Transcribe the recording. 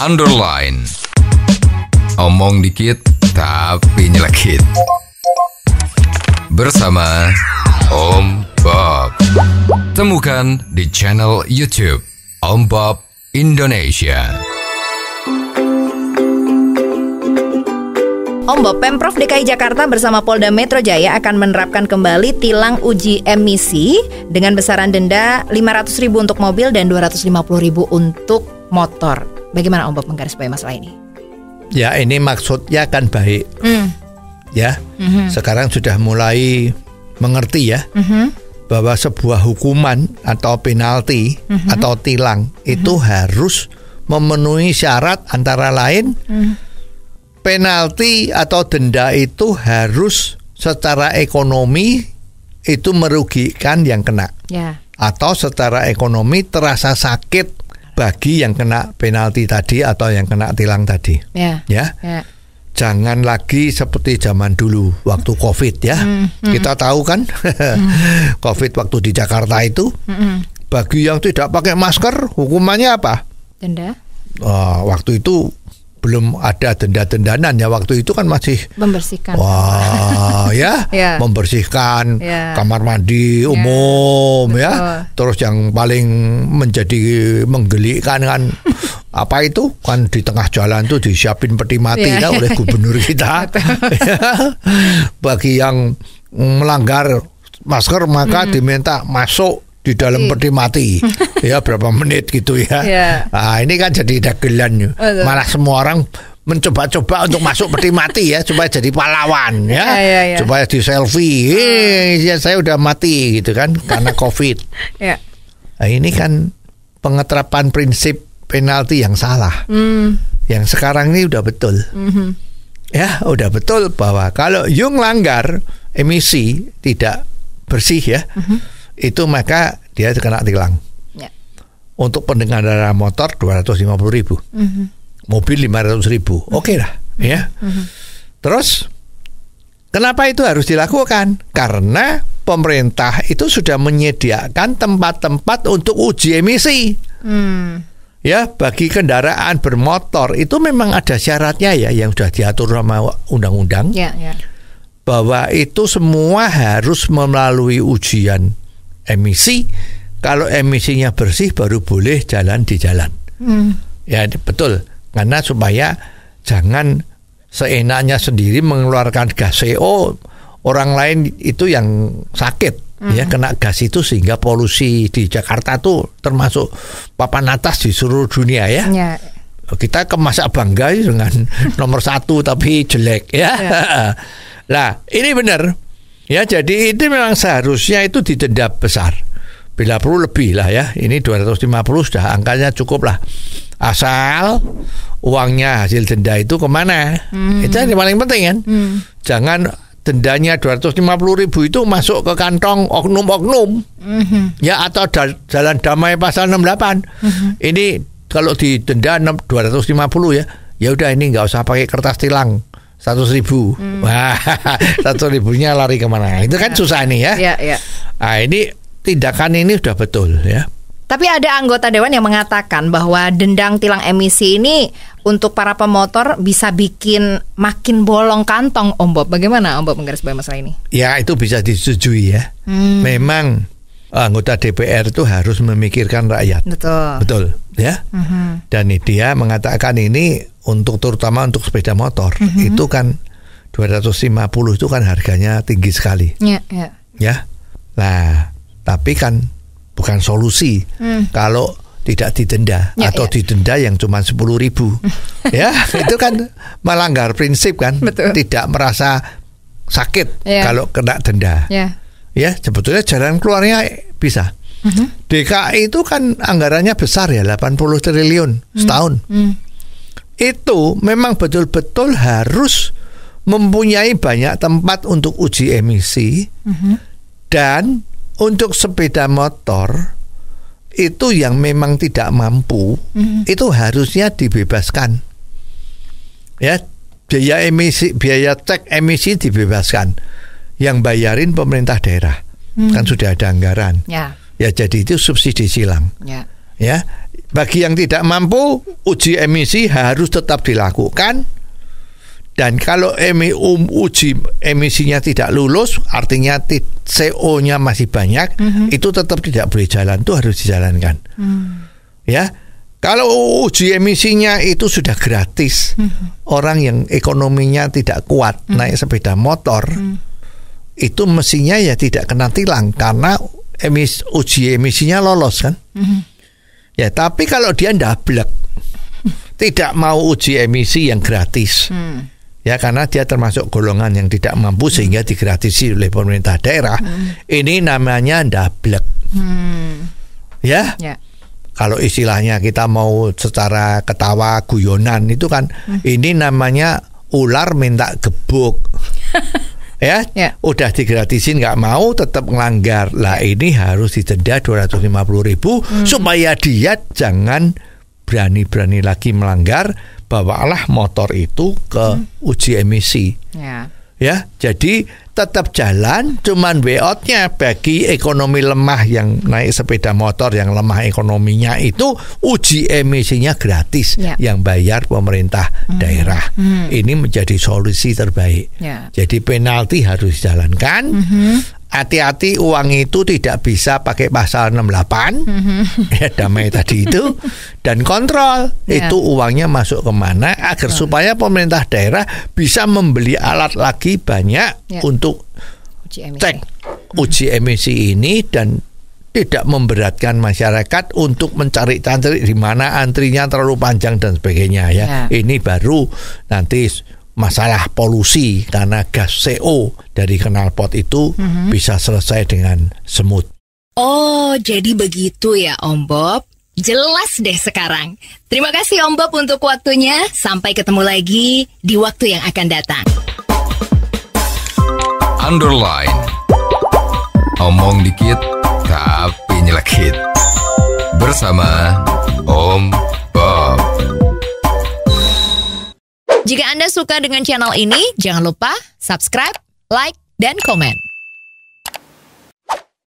underline. Omong dikit tapi nyelekit. Bersama Om Bob. Temukan di channel YouTube Om Bob Indonesia. Om Bob, Pemprov DKI Jakarta bersama Polda Metro Jaya akan menerapkan kembali tilang uji emisi dengan besaran denda 500.000 untuk mobil dan 250.000 untuk motor. Bagaimana Om Bob menggarisbawahi masalah ini? Ya ini maksudnya kan baik, mm. ya. Mm-hmm. Sekarang sudah mulai mengerti ya mm-hmm. bahwa sebuah hukuman atau penalti mm-hmm. atau tilang mm-hmm. itu mhm. harus memenuhi syarat antara lain mm penalti atau denda itu harus secara ekonomi itu merugikan yang kena. Yeah atau secara ekonomi terasa sakit bagi yang kena penalti tadi atau yang kena tilang tadi. Ya. ya? ya. Jangan lagi seperti zaman dulu waktu COVID ya. Mm, mm. Kita tahu kan hmm. COVID waktu di Jakarta itu mm bagi yang tidak pakai masker hukumannya apa? Denda. Oh, waktu itu belum ada denda-dendanan ya waktu itu kan masih membersihkan wah ya yeah. membersihkan yeah. kamar mandi ya, umum yeah. ya terus yang paling menjadi menggelikan kan apa itu kan di tengah jalan tuh disiapin peti mati yeah. ya oleh gubernur kita ya, bagi yang melanggar masker maka mm. diminta masuk di dalam peti mati ya berapa menit gitu ya yeah. nah, ini kan jadi dagelan oh, malah semua orang mencoba-coba untuk masuk peti mati ya supaya jadi pahlawan ya yeah, yeah, yeah. supaya di selfie Hei, eh, ya saya udah mati gitu kan karena covid yeah. nah, ini kan pengetrapan prinsip penalti yang salah mm. yang sekarang ini udah betul mm -hmm. ya udah betul bahwa kalau yung langgar emisi tidak bersih ya mm -hmm itu maka dia terkena tilang. Ya. Untuk pendengar motor dua 250 ribu, mm -hmm. mobil lima ratus ribu, mm -hmm. oke okay lah, mm -hmm. ya. Mm -hmm. Terus kenapa itu harus dilakukan? Karena pemerintah itu sudah menyediakan tempat-tempat untuk uji emisi. Mm. Ya, bagi kendaraan bermotor itu memang ada syaratnya ya yang sudah diatur sama undang-undang. Ya, ya. Bahwa itu semua harus melalui ujian emisi kalau emisinya bersih baru boleh jalan di jalan hmm. ya betul karena supaya jangan seenaknya sendiri mengeluarkan gas CO orang lain itu yang sakit hmm. ya kena gas itu sehingga polusi di Jakarta tuh termasuk papan atas di seluruh dunia ya ya. kita kemasak bangga dengan nomor satu tapi jelek ya. ya. Lah, ya. ini benar. Ya, jadi itu memang seharusnya itu didenda besar. Bila perlu lebih lah ya. Ini 250 sudah angkanya cukup lah. Asal uangnya hasil denda itu kemana? Hmm. Itu yang paling penting kan. Hmm. Jangan dendanya 250 ribu itu masuk ke kantong oknum-oknum hmm ya atau da- jalan damai pasal 68 hmm ini kalau didenda 250 ya ya udah ini nggak usah pakai kertas tilang satu ribu hmm. wah satu ribunya lari kemana itu kan ya. susah nih ya. Ya, ya nah ini tindakan ini sudah betul ya tapi ada anggota dewan yang mengatakan bahwa dendang tilang emisi ini untuk para pemotor bisa bikin makin bolong kantong Om Bob. Bagaimana Om Bob menggarisbawahi masalah ini? Ya, itu bisa disetujui ya. Hmm. Memang eh, anggota DPR itu harus memikirkan rakyat. Betul. Betul ya. Mm -hmm. Dan dia mengatakan ini untuk terutama untuk sepeda motor mm -hmm. itu kan 250 itu kan harganya tinggi sekali. Yeah, yeah. Ya. Nah, tapi kan bukan solusi mm. kalau tidak didenda ya, atau ya. didenda yang cuma sepuluh ribu ya itu kan melanggar prinsip kan Betul. tidak merasa sakit ya. kalau kena denda ya. ya sebetulnya jalan keluarnya bisa DKI itu kan anggarannya besar ya 80 triliun hmm. setahun. Hmm. Itu memang betul-betul harus mempunyai banyak tempat untuk uji emisi uh hmm. -huh. dan untuk sepeda motor itu yang memang tidak mampu uh hmm. -huh. itu harusnya dibebaskan. Ya, biaya emisi, biaya cek emisi dibebaskan. Yang bayarin pemerintah daerah. Kan hmm. Kan sudah ada anggaran. Yeah. Ya jadi itu subsidi silang. Ya. ya. Bagi yang tidak mampu uji emisi harus tetap dilakukan. Dan kalau emi, um, uji emisinya tidak lulus, artinya CO-nya masih banyak, mm -hmm. itu tetap tidak boleh jalan. Itu harus dijalankan. Mm. Ya. Kalau uji emisinya itu sudah gratis, hmm. orang yang ekonominya tidak kuat hmm. naik sepeda motor hmm. itu mesinnya ya tidak kena tilang karena emis uji emisinya lolos kan mm-hmm. ya tapi kalau dia ndablek tidak mau uji emisi yang gratis mm. ya karena dia termasuk golongan yang tidak mampu hmm. sehingga digratisi oleh pemerintah daerah mm. ini namanya ndablek mm. ya yeah kalau istilahnya kita mau secara ketawa guyonan itu kan hmm. ini namanya ular minta gebuk ya ya. udah digratisin nggak mau tetap melanggar lah ini harus didenda puluh ribu hmm. supaya dia jangan berani-berani lagi melanggar bawalah motor itu ke hmm. uji emisi. ya ya jadi tetap jalan cuman out bagi ekonomi lemah yang naik sepeda motor yang lemah ekonominya itu uji emisinya gratis yeah. yang bayar pemerintah mm. daerah mm. ini menjadi solusi terbaik yeah. jadi penalti harus dijalankan mm -hmm hati-hati uang itu tidak bisa pakai pasal 68 mm-hmm. ya damai tadi itu dan kontrol yeah. itu uangnya masuk kemana agar oh. supaya pemerintah daerah bisa membeli alat lagi banyak yeah. untuk uji emisi. cek uji emisi ini dan tidak memberatkan masyarakat untuk mencari cantrik di mana antrinya terlalu panjang dan sebagainya ya. Yeah. Ini baru nanti masalah polusi karena gas CO dari knalpot itu mm-hmm. bisa selesai dengan semut. Oh, jadi begitu ya Om Bob. Jelas deh sekarang. Terima kasih Om Bob untuk waktunya. Sampai ketemu lagi di waktu yang akan datang. Underline. Omong dikit tapi nyelekit. Bersama Om Jika Anda suka dengan channel ini, jangan lupa subscribe, like, dan komen.